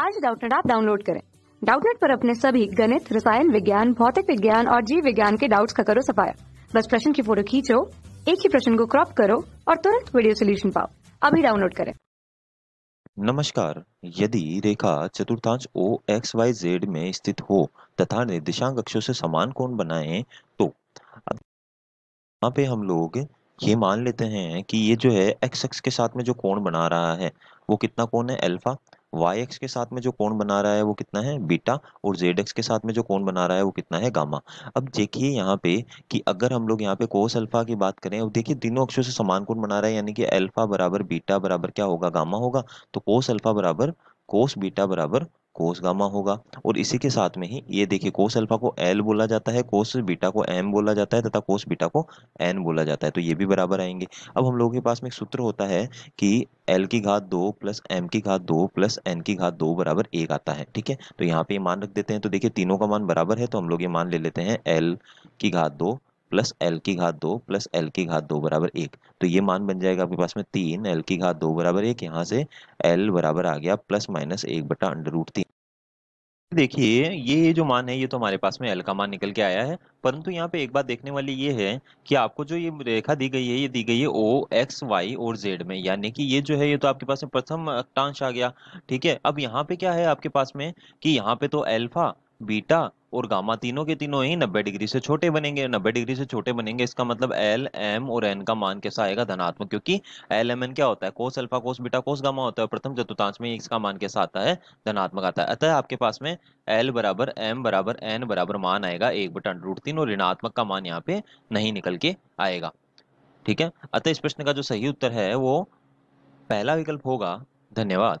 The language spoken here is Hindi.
आज डाउटनेट आप डाउनलोड करें डाउटनेट पर अपने सभी गणित रसायन विज्ञान भौतिक विज्ञान और जीव विज्ञान के डाउट्स का करो सफाया बस प्रश्न की फोटो खींचो एक ही प्रश्न को क्रॉप करो और तुरंत वीडियो सोल्यूशन पाओ अभी डाउनलोड करें नमस्कार यदि रेखा चतुर्थांश ओ एक्स वाई जेड में स्थित हो तथा निर्देशांक अक्षों से समान कोण बनाए तो यहाँ पे हम लोग ये मान लेते हैं कि ये जो है एक्स एक्स के साथ में जो कोण बना रहा है वो कितना कोण है अल्फा वाई एक्स के साथ में जो कोण बना रहा है वो कितना है बीटा और जेड एक्स के साथ में जो कोण बना रहा है वो कितना है गामा अब देखिए यहाँ पे कि अगर हम लोग यहाँ पे कोस अल्फा की बात करें अब देखिए तीनों अक्षों से समान कोण बना रहा है यानी कि अल्फा बराबर बीटा बराबर क्या होगा गामा होगा तो कोस अल्फा बराबर कोस बीटा बराबर कोस गामा होगा और इसी के साथ में ही ये देखिए कोस अल्फा को एल बोला जाता है कोस बीटा को एम बोला जाता है तथा कोस बीटा को एन बोला जाता है तो ये भी बराबर आएंगे अब हम लोगों के पास में एक सूत्र होता है कि एल की घात दो प्लस एम की घात दो प्लस एन की घात दो बराबर एक आता है ठीक है तो यहाँ पे ये मान रख देते हैं तो देखिए तीनों का मान बराबर है तो हम लोग ये मान ले लेते हैं एल की घात दो प्लस एल की घात दो प्लस एल की घात दो बराबर एक तो ये मान बन जाएगा आपके पास में तीन एल की घात दो बराबर एक यहाँ से एल बराबर आ गया प्लस माइनस एक बटा अंडर रूट तीन देखिए ये जो मान है ये तो हमारे पास में एल का मान निकल के आया है परंतु यहाँ पे एक बात देखने वाली ये है कि आपको जो ये रेखा दी गई है ये दी गई है ओ एक्स वाई और जेड में यानी कि ये जो है ये तो आपके पास में प्रथम अक्षांश आ गया ठीक है अब यहाँ पे क्या है आपके पास में कि यहाँ पे तो एल्फा बीटा और गामा तीनों के तीनों ही नब्बे डिग्री से छोटे बनेंगे नब्बे डिग्री से छोटे बनेंगे इसका मतलब एल एम और एन का मान कैसा आएगा धनात्मक क्योंकि एल एम एन क्या होता है cos alpha cos beta cos gamma होता है प्रथम चतुर्थांश में इसका मान कैसा आता है धनात्मक आता है अतः आपके पास में एल बराबर एम बराबर एन बराबर मान आएगा एक बटन रूट तीन और ऋणात्मक का मान यहाँ पे नहीं निकल के आएगा ठीक है अतः इस प्रश्न का जो सही उत्तर है वो पहला विकल्प होगा धन्यवाद